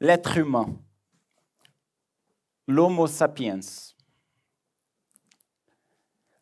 l'être humain, l'Homo sapiens.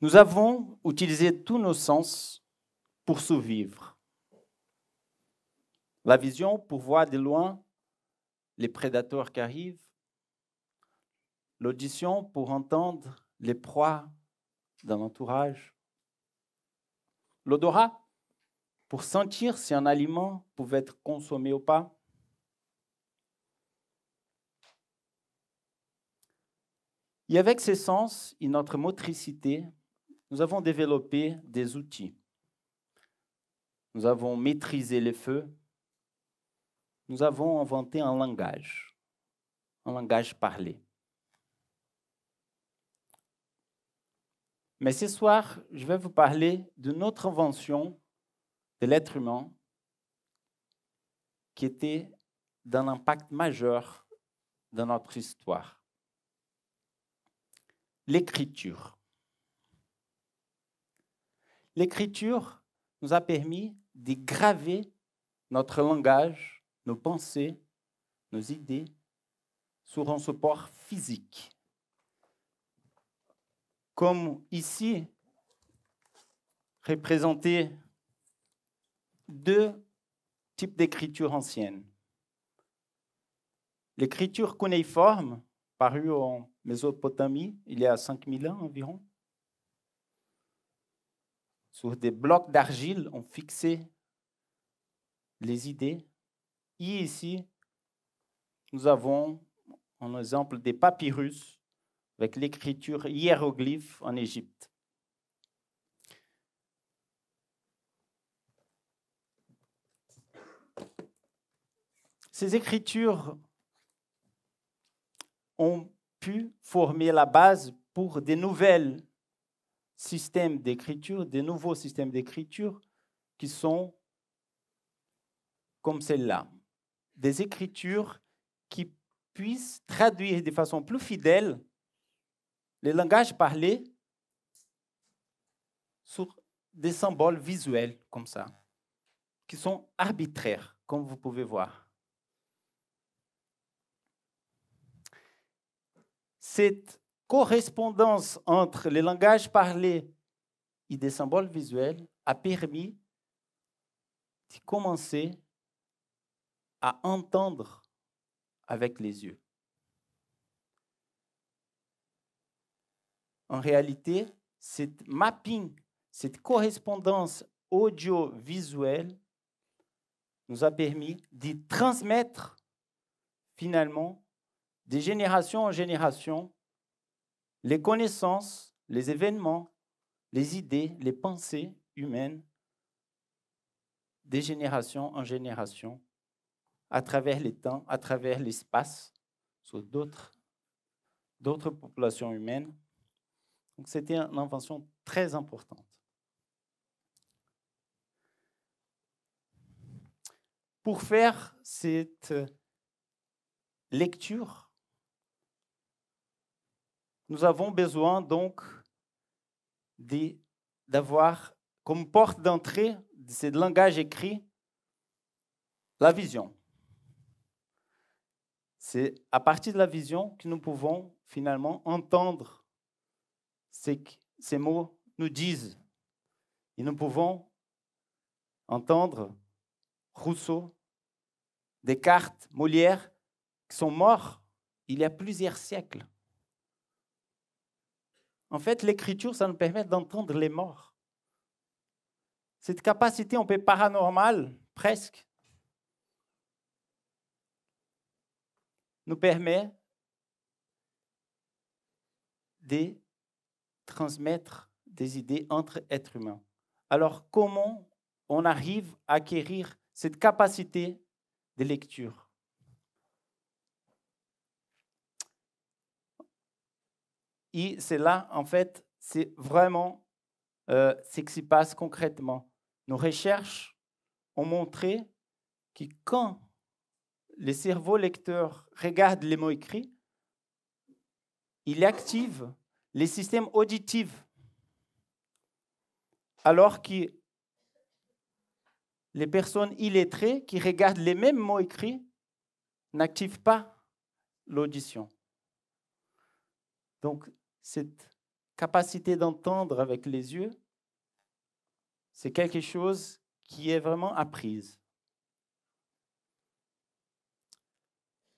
Nous avons utilisé tous nos sens pour survivre. La vision pour voir de loin les prédateurs qui arrivent, l'audition pour entendre les proies d'un entourage l'odorat pour sentir si un aliment pouvait être consommé ou pas, Et avec ces sens et notre motricité, nous avons développé des outils. Nous avons maîtrisé les feux. Nous avons inventé un langage, un langage parlé. Mais ce soir, je vais vous parler d'une autre invention de l'être humain qui était d'un impact majeur dans notre histoire l'écriture. L'écriture nous a permis de graver notre langage, nos pensées, nos idées sur un support physique. Comme ici, représenté deux types d'écriture ancienne. L'écriture cunéiforme, parue en Mésopotamie, il y a 5000 ans environ. Sur des blocs d'argile, ont fixé les idées. ici, nous avons un exemple des papyrus avec l'écriture hiéroglyphe en Égypte. Ces écritures ont pu former la base pour des nouveaux systèmes d'écriture, des nouveaux systèmes d'écriture qui sont comme celle-là, des écritures qui puissent traduire de façon plus fidèle les langages parlés sur des symboles visuels comme ça, qui sont arbitraires, comme vous pouvez voir. cette correspondance entre les langages parlés et des symboles visuels a permis de commencer à entendre avec les yeux. En réalité, cette mapping, cette correspondance audiovisuelle nous a permis de transmettre finalement de génération en génération, les connaissances, les événements, les idées, les pensées humaines, de génération en génération, à travers les temps, à travers l'espace, sur d'autres, d'autres populations humaines. Donc c'était une invention très importante. Pour faire cette lecture nous avons besoin donc d'avoir comme porte d'entrée de ce langage écrit la vision. C'est à partir de la vision que nous pouvons finalement entendre ce que ces mots nous disent. Et nous pouvons entendre Rousseau, Descartes, Molière, qui sont morts il y a plusieurs siècles. En fait, l'écriture, ça nous permet d'entendre les morts. Cette capacité, on peut paranormale, presque, nous permet de transmettre des idées entre êtres humains. Alors comment on arrive à acquérir cette capacité de lecture Et c'est là, en fait, c'est vraiment euh, ce qui se passe concrètement. Nos recherches ont montré que quand le cerveau lecteur regarde les mots écrits, il active les systèmes auditifs, alors que les personnes illettrées qui regardent les mêmes mots écrits n'activent pas l'audition. Donc, cette capacité d'entendre avec les yeux, c'est quelque chose qui est vraiment apprise.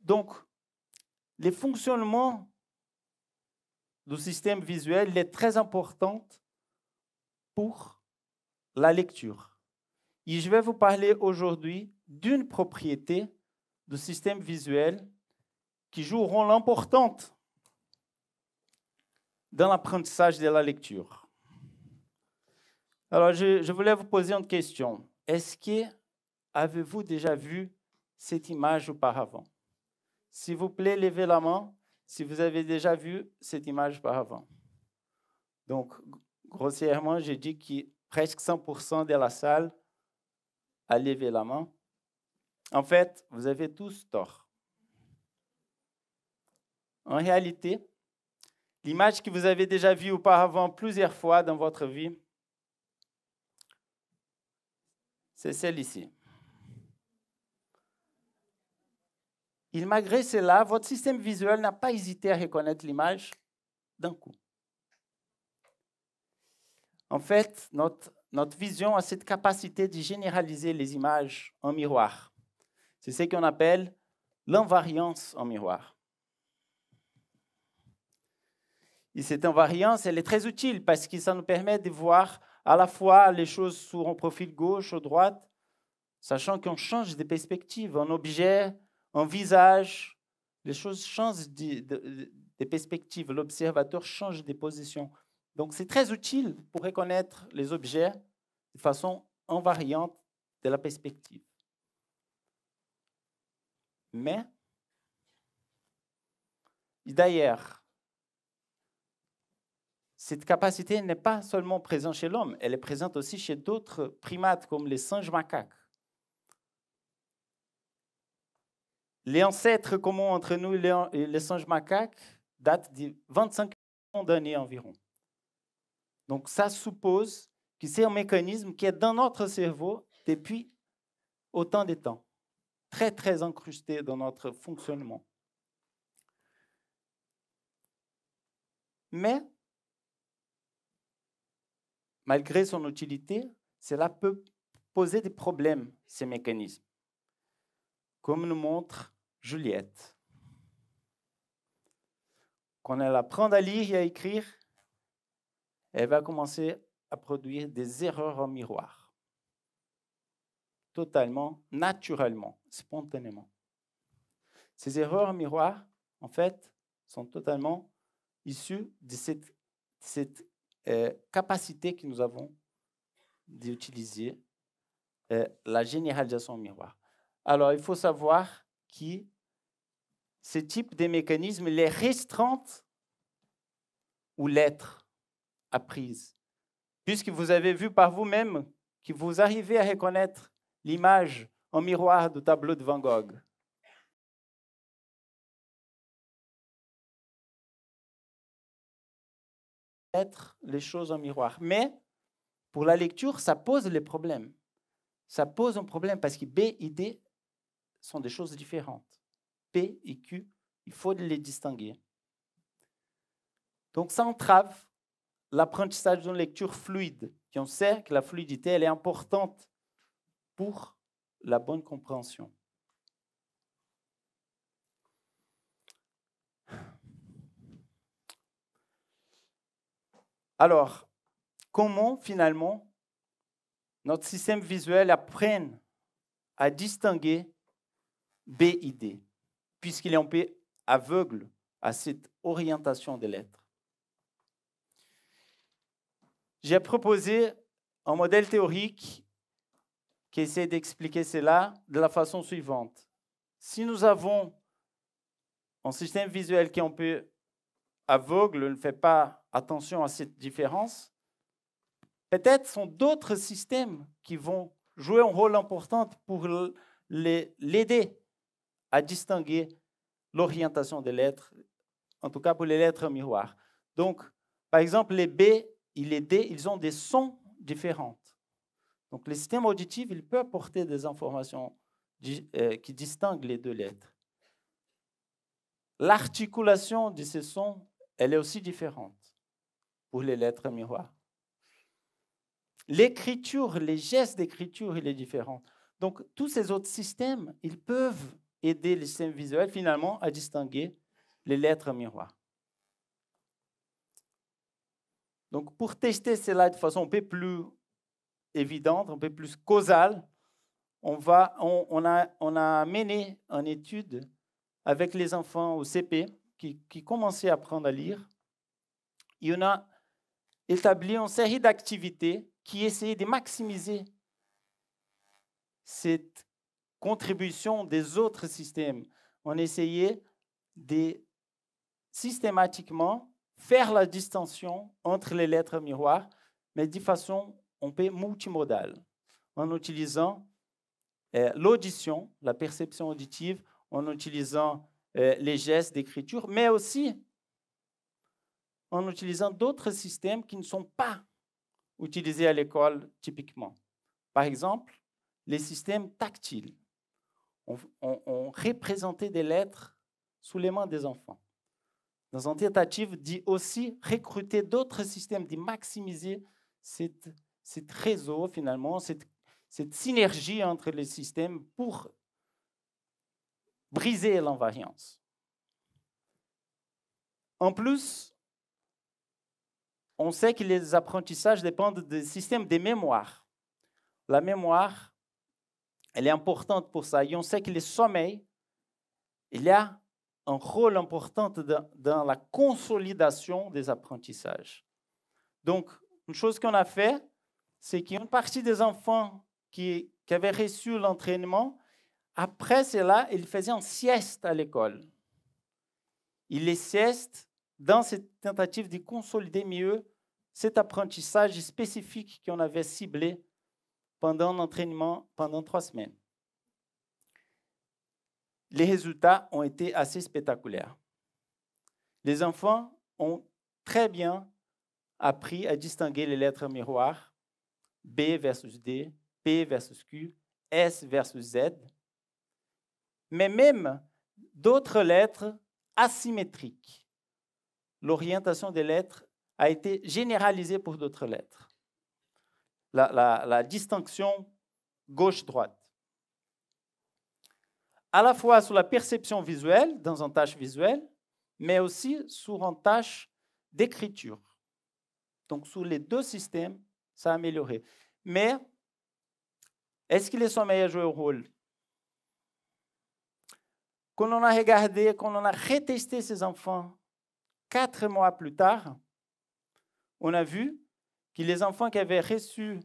Donc, les fonctionnements du système visuel est très important pour la lecture. Et je vais vous parler aujourd'hui d'une propriété du système visuel qui joue un rôle important dans l'apprentissage de la lecture. Alors, je, voulais vous poser une question. Est-ce que avez-vous déjà vu cette image auparavant? S'il vous plaît, levez la main si vous avez déjà vu cette image auparavant. Donc, grossièrement, j'ai dit que presque 100% de la salle a levé la main. En fait, vous avez tous tort. En réalité, l'image que vous avez déjà vue auparavant plusieurs fois dans votre vie, c'est celle-ci. Et malgré cela, votre système visuel n'a pas hésité à reconnaître l'image d'un coup. En fait, notre, notre vision a cette capacité de généraliser les images en miroir. C'est ce qu'on appelle l'invariance en miroir. Et cette invariance, elle est très utile parce que ça nous permet de voir à la fois les choses sur un profil gauche ou droite, sachant qu'on change de perspective, un objet, un visage, les choses changent de, de perspective, l'observateur change de position. Donc c'est très utile pour reconnaître les objets de façon invariante de la perspective. Mais, d'ailleurs, cette capacité n'est pas seulement présente chez l'homme, elle est présente aussi chez d'autres primates comme les singes macaques. Les ancêtres communs entre nous et les singes macaques datent de 25 millions d'années environ. Donc ça suppose que c'est un mécanisme qui est dans notre cerveau depuis autant de temps, très très incrusté dans notre fonctionnement. Mais malgré son utilité, cela peut poser des problèmes, ces mécanismes, comme nous montre Juliette. Quand elle apprend à lire et à écrire, elle va commencer à produire des erreurs en miroir, totalement, naturellement, spontanément. Ces erreurs en miroir, en fait, sont totalement issues de cette, de cette capacité que nous avons d'utiliser la généralisation miroir. Alors, il faut savoir que ce type de mécanisme les restreint ou l'être apprise. Puisque vous avez vu par vous-même que vous arrivez à reconnaître l'image en miroir du tableau de Van Gogh. les choses en miroir. Mais pour la lecture, ça pose les problèmes. Ça pose un problème parce que B et D sont des choses différentes. P et Q, il faut les distinguer. Donc ça entrave l'apprentissage d'une lecture fluide. qui on sait que la fluidité, elle est importante pour la bonne compréhension. Alors, comment finalement notre système visuel apprenne à distinguer BID, puisqu'il est un peu aveugle à cette orientation des lettres J'ai proposé un modèle théorique qui essaie d'expliquer cela de la façon suivante. Si nous avons un système visuel qui est un peu aveugle ne fait pas attention à cette différence, peut-être sont d'autres systèmes qui vont jouer un rôle important pour l'aider à distinguer l'orientation des lettres, en tout cas pour les lettres miroirs. Donc, par exemple, les B et les D, ils ont des sons différents. Donc, les systèmes auditifs, ils peuvent apporter des informations euh, qui distinguent les deux lettres. L'articulation de ces sons elle est aussi différente pour les lettres miroirs. L'écriture, les gestes d'écriture, il est différent. Donc, tous ces autres systèmes, ils peuvent aider les systèmes visuels finalement à distinguer les lettres miroirs. Donc, pour tester cela de façon un peu plus évidente, un peu plus causale, on, a, on a mené une étude avec les enfants au CP qui, commençait commençaient à apprendre à lire, y en a établi une série d'activités qui essayaient de maximiser cette contribution des autres systèmes. On essayait de systématiquement faire la distinction entre les lettres miroirs, mais de façon, on peut, multimodale, en utilisant euh, l'audition, la perception auditive, en utilisant euh, les gestes d'écriture, mais aussi en utilisant d'autres systèmes qui ne sont pas utilisés à l'école typiquement. Par exemple, les systèmes tactiles. On, représenté des lettres sous les mains des enfants. Dans un tentative d'y aussi recruter d'autres systèmes, d'y maximiser cette, réseau finalement, cette, cette synergie entre les systèmes pour briser l'invariance. En plus, on sait que les apprentissages dépendent du système de mémoires. La mémoire, elle est importante pour ça. Et on sait que le sommeil, il y a un rôle important dans la consolidation des apprentissages. Donc, une chose qu'on a fait, c'est qu'une partie des enfants qui avaient reçu l'entraînement, après cela, il faisait une sieste à l'école. Il les sieste dans cette tentative de consolider mieux cet apprentissage spécifique qu'on avait ciblé pendant l'entraînement pendant trois semaines. Les résultats ont été assez spectaculaires. Les enfants ont très bien appris à distinguer les lettres miroirs B versus D, P versus Q, S versus Z, mais même d'autres lettres asymétriques. L'orientation des lettres a été généralisée pour d'autres lettres. La, distinction gauche-droite. À la fois sur la perception visuelle, dans un tâche visuelle, mais aussi sur un tâche d'écriture. Donc, sur les deux systèmes, ça a amélioré. Mais est-ce que les sommeils jouent un rôle quand on a regardé, quand on a retesté ces enfants, quatre mois plus tard, on a vu que les enfants qui avaient reçu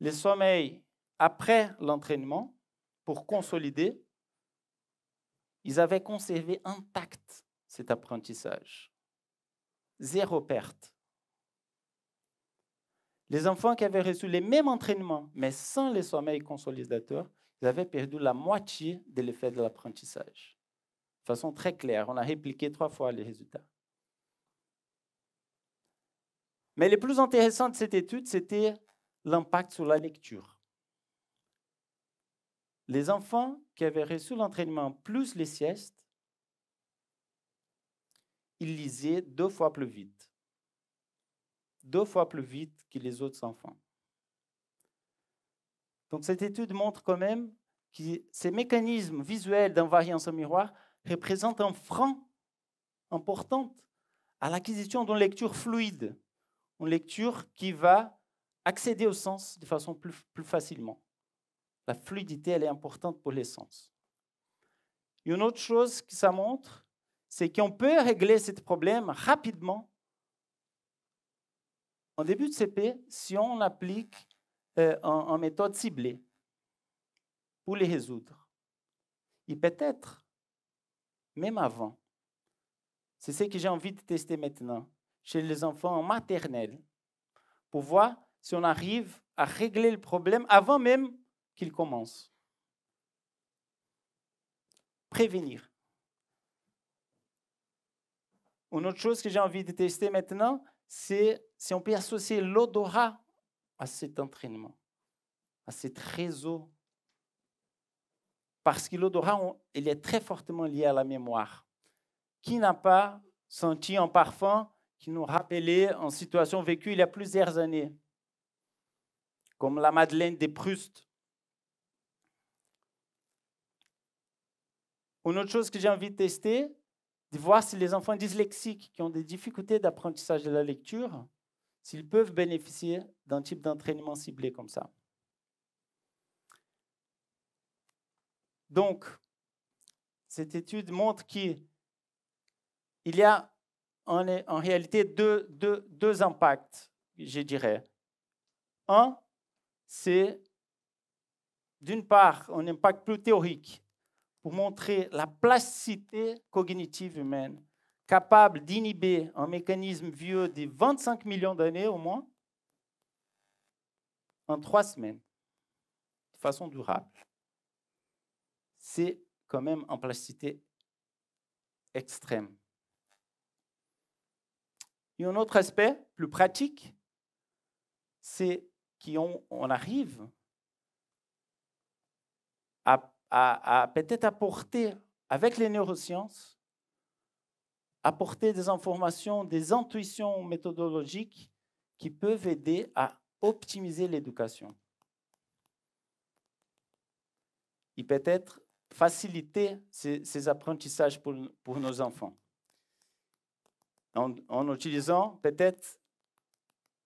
le sommeil après l'entraînement pour consolider, ils avaient conservé intact cet apprentissage. Zéro perte. Les enfants qui avaient reçu les mêmes entraînements, mais sans le sommeil consolidateur, ils avaient perdu la moitié de l'effet de l'apprentissage de façon très claire. On a répliqué trois fois les résultats. Mais le plus intéressant de cette étude, c'était l'impact sur la lecture. Les enfants qui avaient reçu l'entraînement plus les siestes, ils lisaient deux fois plus vite. Deux fois plus vite que les autres enfants. Donc cette étude montre quand même que ces mécanismes visuels d'invariance au miroir représente un franc important à l'acquisition d'une lecture fluide, une lecture qui va accéder au sens de façon plus, plus facilement. La fluidité, elle est importante pour les sens. une autre chose que ça montre, c'est qu'on peut régler ce problème rapidement en début de CP si on applique euh, une en, méthode ciblée pour les résoudre. Et peut-être même avant. C'est ce que j'ai envie de tester maintenant chez les enfants en maternelle pour voir si on arrive à régler le problème avant même qu'il commence. Prévenir. Une autre chose que j'ai envie de tester maintenant, c'est si on peut associer l'odorat à cet entraînement, à cet réseau parce que l'odorat, il est très fortement lié à la mémoire. Qui n'a pas senti un parfum qui nous rappelait une situation vécue il y a plusieurs années Comme la Madeleine des Proust. Une autre chose que j'ai envie de tester, de voir si les enfants dyslexiques qui ont des difficultés d'apprentissage de la lecture, s'ils peuvent bénéficier d'un type d'entraînement ciblé comme ça. Donc, cette étude montre qu'il y a en, réalité deux, deux impacts, je dirais. Un, c'est d'une part un impact plus théorique pour montrer la plasticité cognitive humaine capable d'inhiber un mécanisme vieux de 25 millions d'années au moins en trois semaines, de façon durable c'est quand même en plasticité extrême. Et un autre aspect plus pratique, c'est qu'on arrive à, peut-être apporter, avec les neurosciences, apporter des informations, des intuitions méthodologiques qui peuvent aider à optimiser l'éducation. Et peut-être faciliter ces, apprentissages pour, nos enfants. En, en utilisant peut-être,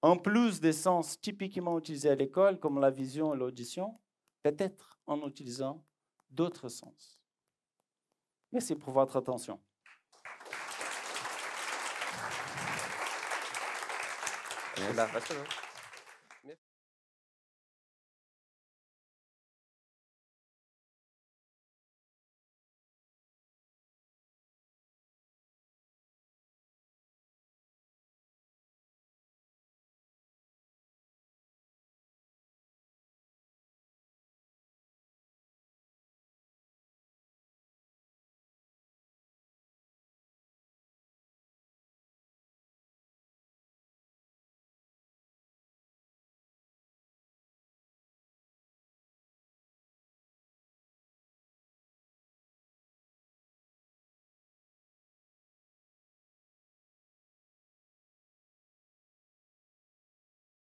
en plus des sens typiquement utilisés à l'école, comme la vision et l'audition, peut-être en utilisant d'autres sens. Merci pour votre attention. Merci. Bah,